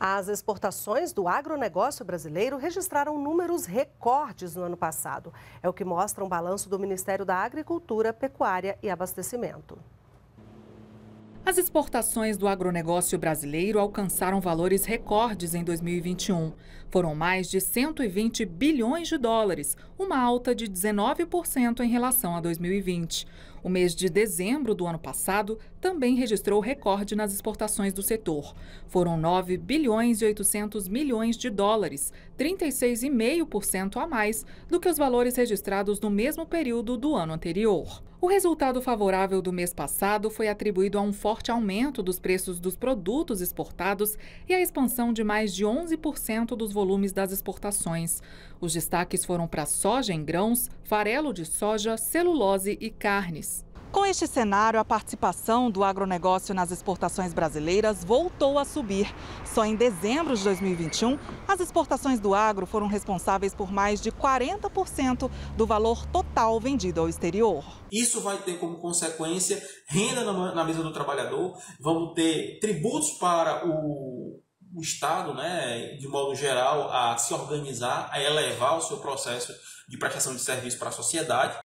As exportações do agronegócio brasileiro registraram números recordes no ano passado. É o que mostra um balanço do Ministério da Agricultura, Pecuária e Abastecimento. As exportações do agronegócio brasileiro alcançaram valores recordes em 2021. Foram mais de 120 bilhões de dólares, uma alta de 19% em relação a 2020. O mês de dezembro do ano passado também registrou recorde nas exportações do setor. Foram 9 bilhões e 800 milhões de dólares, 36,5% a mais do que os valores registrados no mesmo período do ano anterior. O resultado favorável do mês passado foi atribuído a um forte aumento dos preços dos produtos exportados e a expansão de mais de 11% dos volumes das exportações. Os destaques foram para soja em grãos, farelo de soja, celulose e carnes. Com este cenário, a participação do agronegócio nas exportações brasileiras voltou a subir. Só em dezembro de 2021, as exportações do agro foram responsáveis por mais de 40% do valor total vendido ao exterior. Isso vai ter como consequência renda na mesa do trabalhador, vamos ter tributos para o o Estado, né, de modo geral, a se organizar, a elevar o seu processo de prestação de serviço para a sociedade.